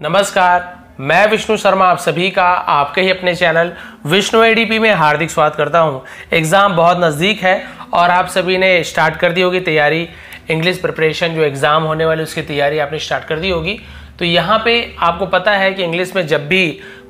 नमस्कार मैं विष्णु शर्मा आप सभी का आपके ही अपने चैनल विष्णु एडीपी में हार्दिक स्वागत करता हूं एग्ज़ाम बहुत नज़दीक है और आप सभी ने स्टार्ट कर दी होगी तैयारी इंग्लिश प्रिपरेशन जो एग्ज़ाम होने वाली उसकी तैयारी आपने स्टार्ट कर दी होगी तो यहाँ पे आपको पता है कि इंग्लिश में जब भी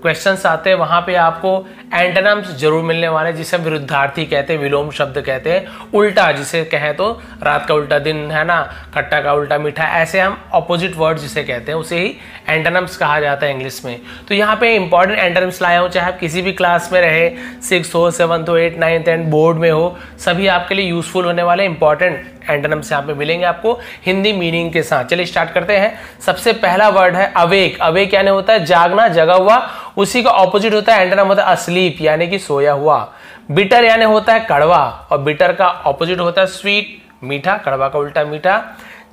क्वेश्चंस आते हैं वहाँ पे आपको एंटनम्स जरूर मिलने वाले जिसे विरुद्धार्थी कहते हैं विलोम शब्द कहते हैं उल्टा जिसे कहें तो रात का उल्टा दिन है ना खट्टा का उल्टा मीठा ऐसे हम अपोजिट वर्ड जिसे कहते हैं उसे ही एंटनम्स कहा जाता है इंग्लिश में तो यहाँ पे इंपॉर्टेंट एंटनम्स लाया हूँ चाहे आप किसी भी क्लास में रहे सिक्स हो सेवन्थ हो एट नाइन्थ एंड बोर्ड में हो सभी आपके लिए यूजफुल होने वाले इंपॉर्टेंट एंटनम से यहाँ पे मिलेंगे आपको हिंदी मीनिंग के साथ चलिए स्टार्ट करते हैं सबसे पहला वर्ड है अवेक अवेक यानी होता है जागना जगा हुआ उसी का ऑपोजिट होता है एंटनम होता है असलीप यानी कि सोया हुआ बिटर यानी होता है कड़वा और बिटर का ऑपोजिट होता है स्वीट मीठा कड़वा का उल्टा मीठा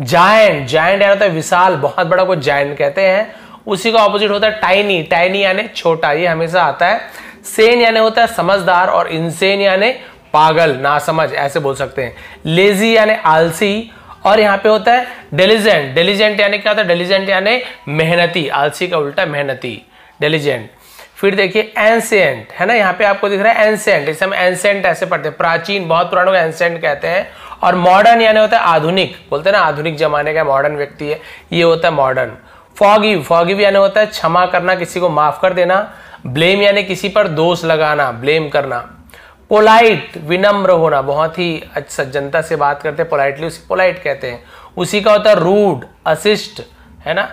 जायंट जायंट यानी होता है विशाल बहुत बड़ा को जायंट कहते हैं उसी का ऑपोजिट होता है टाइनी टाइनी यानी छोटा ये हमेशा आता है सेन यानी होता है समझदार और इनसेन यानी पागल नासमझ ऐसे बोल सकते हैं लेजी यानी आलसी और यहाँ पे होता है डेलीजेंट डेलीजेंट यानी क्या होता है डेलीजेंट यानी मेहनती आलसी का उल्टा मेहनती डेलीजेंट फिर देखिए एंसेंट है ना यहाँ पे आपको दिख रहा है एंसेंट इसे हम एंसेंट ऐसे पढ़ते हैं प्राचीन बहुत पुराने को एंसेंट कहते हैं और मॉडर्न यानी होता है आधुनिक बोलते हैं ना आधुनिक जमाने का मॉडर्न व्यक्ति है ये होता है मॉडर्न फॉगिव फॉगिव यानी होता है क्षमा करना किसी को माफ कर देना ब्लेम यानी किसी पर दोष लगाना ब्लेम करना पोलाइट विनम्र होना बहुत ही जनता से बात करते हैं पोलाइटली उसे पोलाइट कहते हैं उसी का होता है रूड असिस्ट है ना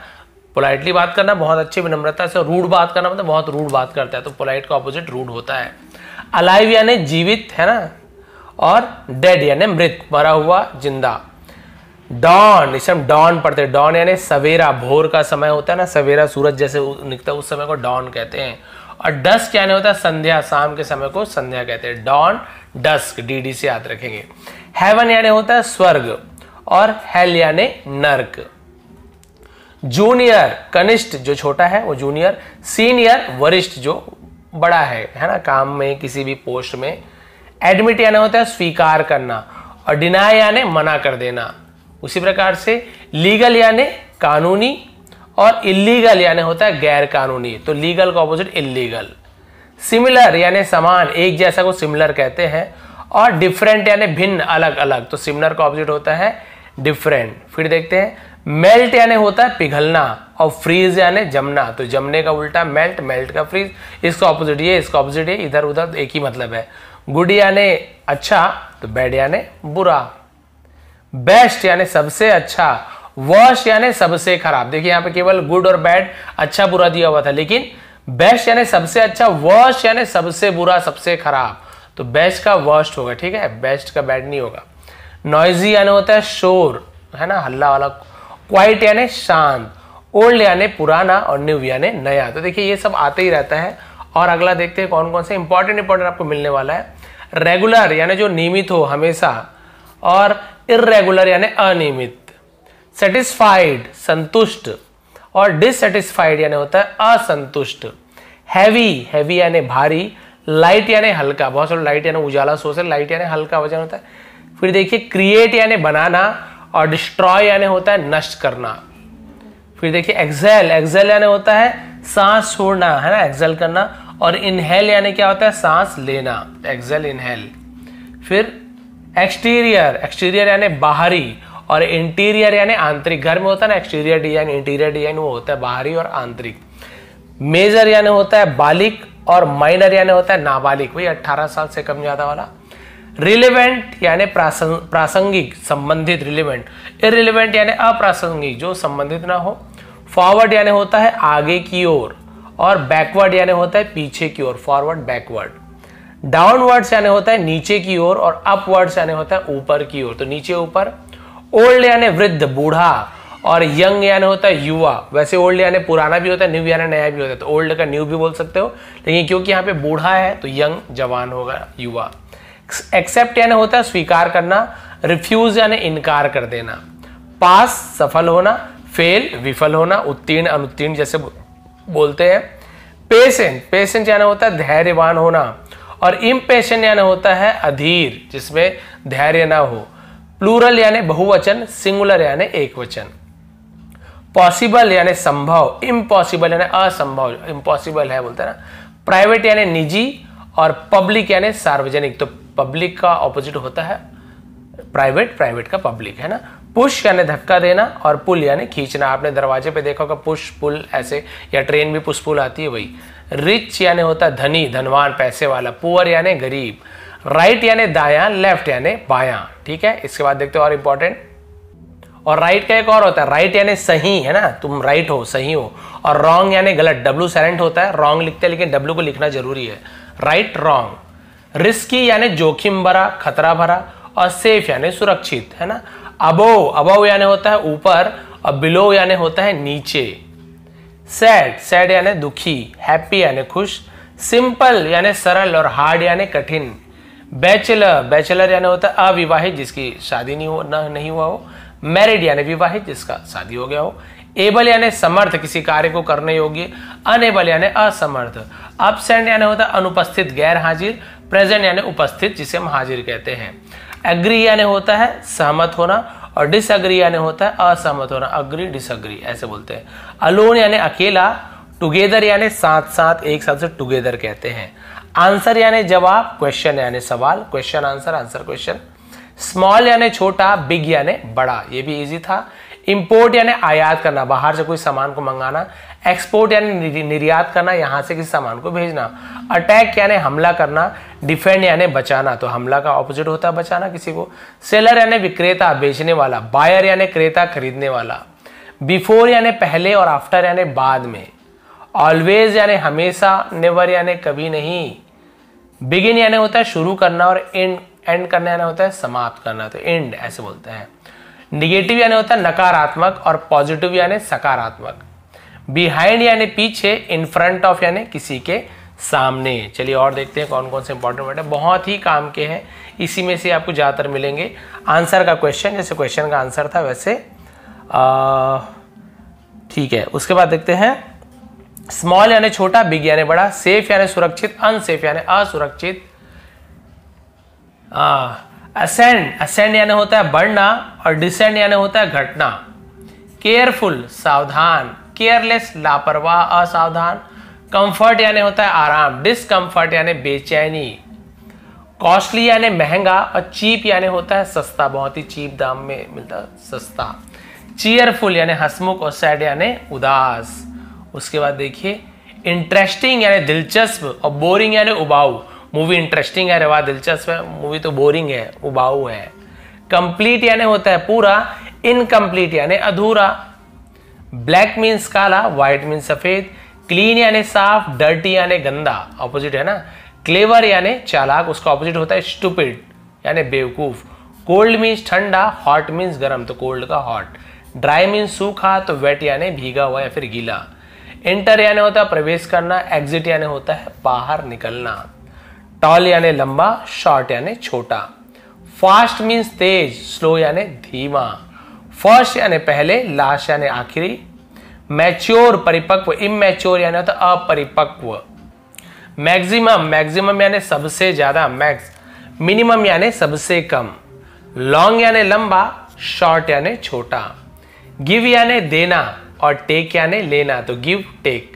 पोलाइटली बात करना बहुत अच्छी विनम्रता से रूड बात करना मतलब बहुत रूड बात करता है तो पोलाइट का ऑपोजिट रूड होता है अलाइव यानी जीवित है ना और डेड यानी मृत मरा हुआ जिंदा डॉन इसे हम डॉन पढ़ते हैं डॉन यानी सवेरा भोर का समय होता है ना सवेरा सूरज जैसे निकता है उस समय को डॉन कहते हैं और डस्क क्या होता है संध्या शाम के समय को संध्या कहते हैं डॉन डस्क डीडी से याद रखेंगे हेवन यानी होता है स्वर्ग और हेल यानी नर्क जूनियर कनिष्ठ जो छोटा है वो जूनियर सीनियर वरिष्ठ जो बड़ा है है ना काम में किसी भी पोस्ट में एडमिट यानी होता है स्वीकार करना और डिनाय यानी मना कर देना उसी प्रकार से लीगल यानी कानूनी और इलीगल यानी होता है गैर कानूनी तो लीगल का ऑपोजिट इलीगल सिमिलर यानी समान एक जैसा को सिमिलर कहते हैं और डिफरेंट यानी भिन्न अलग अलग तो सिमिलर का ऑपोजिट होता है डिफरेंट फिर देखते हैं मेल्ट यानी होता है पिघलना और फ्रीज यानी जमना तो जमने का उल्टा मेल्ट मेल्ट का फ्रीज इसका ऑपोजिट ये इसका ऑपोजिट ये इधर उधर एक ही मतलब है गुड यानी अच्छा तो बैड यानी बुरा बेस्ट यानी सबसे अच्छा वर्ष यानी सबसे खराब देखिए यहां पे केवल गुड और बैड अच्छा बुरा दिया हुआ था लेकिन बेस्ट यानी सबसे अच्छा वर्ष यानी सबसे बुरा सबसे खराब तो बेस्ट का वर्स्ट होगा ठीक है बेस्ट का बैड नहीं होगा नॉइजी यानी होता है शोर है ना हल्ला वाला क्वाइट यानी शांत ओल्ड यानी पुराना और न्यू यानी नया तो देखिए ये सब आते ही रहता है और अगला देखते हैं कौन कौन से इंपॉर्टेंट इंपॉर्टेंट आपको मिलने वाला है रेगुलर यानी जो नियमित हो हमेशा और इरेगुलर यानी अनियमित सेटिस्फाइड संतुष्ट और डिससेटिस्फाइड यानी होता है असंतुष्ट हैवी हैवी यानी भारी लाइट यानी हल्का बहुत सारे लाइट यानी उजाला सोच है लाइट यानी हल्का वजन होता है फिर देखिए क्रिएट यानी बनाना और डिस्ट्रॉय यानी होता है नष्ट करना फिर देखिए एक्सेल एक्सेल यानी होता है सांस छोड़ना है ना एक्सेल करना और इनहेल यानी क्या होता है सांस लेना एक्सेल इनहेल फिर एक्सटीरियर एक्सटीरियर यानी बाहरी और इंटीरियर यानी आंतरिक घर में होता है ना एक्सटीरियर डिजाइन इंटीरियर डिजाइन वो होता है बाहरी और आंतरिक मेजर यानी होता है बालिक और माइनर यानी होता है नाबालिक वही 18 साल से कम ज्यादा वाला रिलेवेंट यानी प्रासंगिक संबंधित रिलेवेंट इरिलेवेंट यानी अप्रासंगिक जो संबंधित ना हो फॉरवर्ड यानी होता है आगे की ओर और बैकवर्ड यानी होता है पीछे की ओर फॉरवर्ड बैकवर्ड डाउनवर्ड्स यानी होता है नीचे की ओर और अपवर्ड्स यानी होता है ऊपर की ओर तो नीचे ऊपर ओल्ड यानी वृद्ध बूढ़ा और यंग यानी होता है युवा वैसे ओल्ड यानी पुराना भी होता है न्यू यानी नया भी होता है तो ओल्ड का न्यू भी बोल सकते हो लेकिन क्योंकि यहाँ पे बूढ़ा है तो यंग जवान होगा युवा एक्सेप्ट यानी होता है स्वीकार करना रिफ्यूज यानी इनकार कर देना पास सफल होना फेल विफल होना उत्तीर्ण अनुत्तीर्ण जैसे बोलते हैं पेशेंट पेशेंट यानी होता है धैर्यवान होना और इम्पेशेंट यानी होता है अधीर जिसमें धैर्य ना हो प्लूरल यानी बहुवचन सिंगुलर यानी एक वचन पॉसिबल यानी संभव इम्पॉसिबल यानी असंभव इम्पॉसिबल है बोलते ना प्राइवेट यानी निजी और पब्लिक यानी सार्वजनिक तो पब्लिक का ऑपोजिट होता है प्राइवेट प्राइवेट का पब्लिक है ना पुश यानी धक्का देना और पुल यानी खींचना आपने दरवाजे पे देखा होगा पुश पुल ऐसे या ट्रेन भी पुश पुल आती है वही रिच यानी होता धनी धनवान पैसे वाला पुअर यानी गरीब राइट यानी दाया लेफ्ट यानी बाया ठीक है इसके बाद देखते हो और इंपॉर्टेंट और राइट का एक और होता है राइट यानी सही है ना तुम राइट हो सही हो और रॉन्ग यानी गलत डब्लू साइलेंट होता है रॉन्ग लिखते हैं लेकिन डब्लू को लिखना जरूरी है राइट रॉन्ग रिस्की यानी जोखिम भरा खतरा भरा और सेफ यानी सुरक्षित है ना अबो अबो यानी होता है ऊपर और बिलो यानी होता है नीचे सैड सैड यानी दुखी हैप्पी यानी खुश सिंपल यानी सरल और हार्ड यानी कठिन बैचलर बैचलर यानी होता है अविवाहित जिसकी शादी नहीं हो ना नहीं हुआ हो मैरिड यानी विवाहित जिसका शादी हो गया हो एबल यानी समर्थ किसी कार्य को करने योग्य अनएबल यानी असमर्थ अबसेंट यानी होता है अनुपस्थित गैर हाजिर प्रेजेंट यानी उपस्थित जिसे हम हाजिर कहते हैं एग्री यानी होता है सहमत होना और डिसअग्री यानी होता है असहमत होना अग्री डिसअग्री ऐसे बोलते हैं अलोन यानी अकेला टुगेदर यानी साथ साथ एक साथ से टुगेदर कहते हैं आंसर यानी जवाब क्वेश्चन यानी सवाल question answer answer question small यानी छोटा बिग यानी बड़ा ये भी इजी था इंपोर्ट यानी आयात करना बाहर से कोई सामान को मंगाना एक्सपोर्ट यानी निर्यात करना यहां से किसी सामान को भेजना अटैक यानी हमला करना डिफेंड यानी बचाना तो हमला का ऑपोजिट होता है बचाना किसी को सेलर यानी विक्रेता बेचने वाला बायर यानी क्रेता खरीदने वाला बिफोर यानी पहले और आफ्टर यानी बाद में ऑलवेज यानी हमेशा नेवर यानी कभी नहीं बिगिन यानी होता है शुरू करना और एंड एंड करना यानी होता है समाप्त करना तो एंड ऐसे बोलते हैं निगेटिव यानी होता है नकारात्मक और पॉजिटिव यानी सकारात्मक बिहाइंड यानी पीछे इन फ्रंट ऑफ यानी किसी के सामने चलिए और देखते हैं कौन कौन से इंपॉर्टेंट वर्ड है बहुत ही काम के हैं इसी में से आपको ज़्यादातर मिलेंगे आंसर का क्वेश्चन जैसे क्वेश्चन का आंसर था वैसे ठीक है उसके बाद देखते हैं स्मॉल यानी छोटा बिग यानी बड़ा सेफ यानी सुरक्षित अनसेफ यानी असुरक्षित असेंड असेंड यानी होता है बढ़ना और डिसेंड यानी होता है घटना केयरफुल सावधान केयरलेस लापरवाह असावधान कंफर्ट यानी होता है आराम डिसकंफर्ट यानी बेचैनी कॉस्टली यानी महंगा और चीप यानी होता है सस्ता बहुत ही चीप दाम में मिलता है सस्ता चीयरफुल यानी हसमुख और सैड यानी उदास उसके बाद देखिए इंटरेस्टिंग यानी दिलचस्प और बोरिंग यानी उबाऊ मूवी इंटरेस्टिंग है वाह दिलचस्प है मूवी तो बोरिंग है उबाऊ है कंप्लीट यानी होता है पूरा इनकम्प्लीट यानी अधूरा ब्लैक मीन्स काला व्हाइट मीन्स सफेद क्लीन यानी साफ डर्टी यानी गंदा ऑपोजिट है ना क्लेवर यानी चालाक उसका ऑपोजिट होता है स्टूपिड यानी बेवकूफ कोल्ड मीन्स ठंडा हॉट मीन्स गर्म तो कोल्ड का हॉट ड्राई मीन्स सूखा तो वेट यानी भीगा हुआ या फिर गीला एंटर यानी होता है प्रवेश करना एग्जिट यानी होता है बाहर निकलना टॉल यानी लंबा शॉर्ट यानी छोटा फास्ट मीन्स तेज स्लो यानी धीमा फर्स्ट यानी पहले लास्ट यानी आखिरी मैच्योर परिपक्व इमेच्योर यानी होता है अपरिपक्व मैक्सिमम मैक्सिमम यानी सबसे ज्यादा मैक्स मिनिमम यानी सबसे कम लॉन्ग यानी लंबा शॉर्ट यानी छोटा गिव यानी देना और टेक यानी लेना तो गिव टेक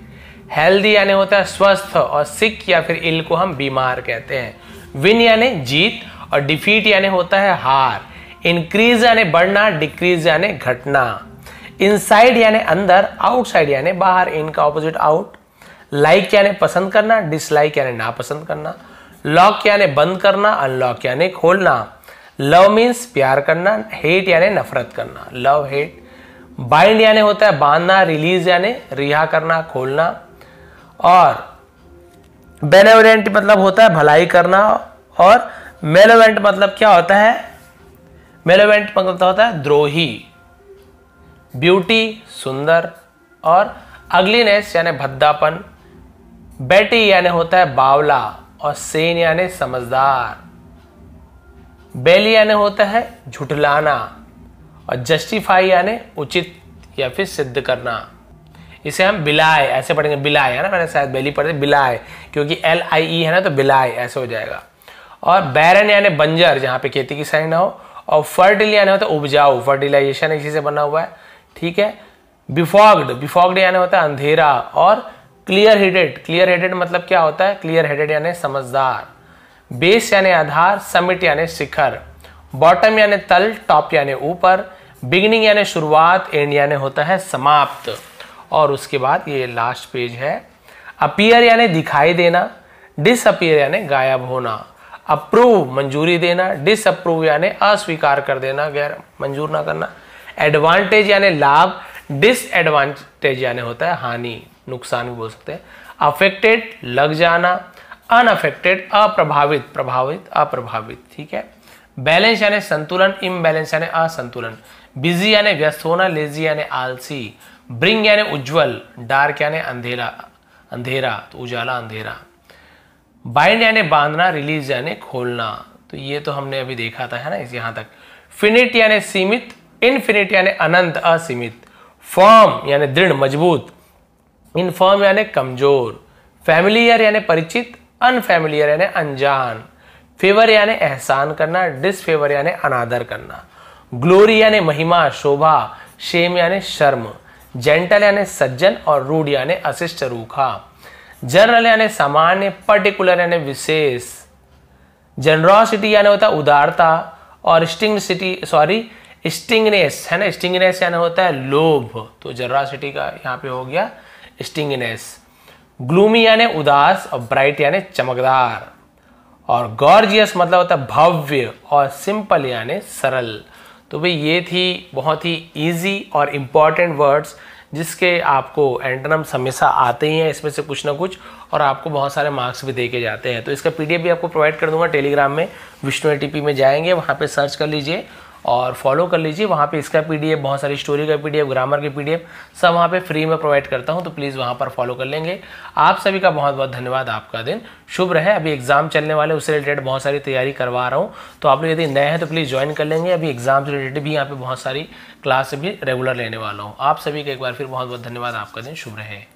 हेल्दी यानी होता है स्वस्थ और सिक या फिर इल को हम बीमार कहते हैं विन यानी जीत और डिफीट यानी होता है हार इंक्रीज यानी बढ़ना डिक्रीज यानी घटना इनसाइड यानी अंदर आउटसाइड यानी बाहर इनका ऑपोजिट आउट लाइक यानी पसंद करना डिसलाइक यानी नापसंद करना लॉक यानी बंद करना अनलॉक यानी खोलना लव मीन्स प्यार करना हेट यानी नफरत करना लव हेट बाइंड यानी होता है बांधना रिलीज यानी रिहा करना खोलना और बेनेवरेंट मतलब होता है भलाई करना और मेलोवेंट मतलब क्या होता है मेलोवेंट मतलब होता है द्रोही ब्यूटी सुंदर और अगलीनेस यानी भद्दापन बेटी यानी होता है बावला और सेन यानी समझदार बेली यानी होता है झुटलाना और जस्टिफाई यानी उचित या फिर सिद्ध करना इसे हम बिलाए ऐसे पढ़ेंगे बिलाए है ना मैंने शायद पहली पढ़े बिलाए क्योंकि एल आई ई है ना तो बिलाए ऐसे हो जाएगा और बैरन यानी बंजर जहाँ पे खेती की साइड ना हो और फर्टिल यानी होता है उपजाऊ फर्टिलाइजेशन इसी से बना हुआ है ठीक है बिफॉग्ड बिफॉग्ड यानी होता है अंधेरा और क्लियर हेडेड क्लियर हेडेड मतलब क्या होता है क्लियर हेडेड यानी समझदार बेस यानी आधार समिट यानी शिखर बॉटम यानी तल टॉप यानी ऊपर बिगनिंग यानी शुरुआत एंड यानी होता है समाप्त और उसके बाद ये लास्ट पेज है अपीयर यानी दिखाई देना डिसअपियर यानी गायब होना अप्रूव मंजूरी देना डिसअप्रूव यानी अस्वीकार कर देना गैर मंजूर ना करना एडवांटेज यानी लाभ डिसएडवांटेज यानी होता है हानि नुकसान भी बोल सकते हैं अफेक्टेड लग जाना अनअफेक्टेड अप्रभावित प्रभावित अप्रभावित ठीक है बैलेंस यानी संतुलन इम्बैलेंस यानी असंतुलन बिजी यानी व्यस्त होना लेजी यानी आलसी ब्रिंग यानी उज्जवल डार्क यानी अंधेरा अंधेरा तो उजाला अंधेरा बाइंड यानी बांधना रिलीज यानी खोलना तो ये तो हमने अभी देखा था है ना इस यहाँ तक फिनिट यानी सीमित इनफिनिट यानी अनंत असीमित फॉर्म यानी दृढ़ मजबूत इनफॉर्म यानी कमजोर फैमिलियर यानी परिचित अनफैमिलियर यानी अनजान फेवर यानी एहसान करना डिसफेवर यानी अनादर करना ग्लोरी यानी महिमा शोभा शेम यानी शर्म जेंटल यानी सज्जन और रूढ़ यानी अशिष्ट रूखा जनरल यानी सामान्य पर्टिकुलर यानी विशेष जनरोसिटी यानी होता है उदारता और स्टिंग सिटी सॉरी स्टिंगनेस है ना स्टिंगनेस यानी होता है लोभ तो जनरोसिटी का यहाँ पे हो गया स्टिंगनेस ग्लूमी यानी उदास और ब्राइट यानी चमकदार और गॉर्जियस मतलब होता है भव्य और सिंपल यानी सरल तो भाई ये थी बहुत ही ईजी और इम्पॉर्टेंट वर्ड्स जिसके आपको एंटनम्स हमेशा आते ही हैं इसमें से कुछ ना कुछ और आपको बहुत सारे मार्क्स भी दे के जाते हैं तो इसका पीडीएफ भी आपको प्रोवाइड कर दूंगा टेलीग्राम में विष्णु ए में जाएंगे वहाँ पर सर्च कर लीजिए और फॉलो कर लीजिए वहाँ पे इसका पीडीएफ बहुत सारी स्टोरी का पीडीएफ ग्रामर के पीडीएफ सब वहाँ पे फ्री में प्रोवाइड करता हूँ तो प्लीज़ वहाँ पर फॉलो कर लेंगे आप सभी का बहुत बहुत धन्यवाद आपका दिन शुभ रहे अभी एग्ज़ाम चलने वाले उससे रिलेटेड बहुत सारी तैयारी करवा रहा हूँ तो आप लोग यदि नए हैं तो प्लीज़ ज्वाइन कर लेंगे अभी एग्ज़ाम से रिलेटेड भी यहाँ पर बहुत सारी क्लास भी रेगुलर लेने वाला हूँ आप सभी का एक बार फिर बहुत बहुत धन्यवाद आपका दिन शुभ रहे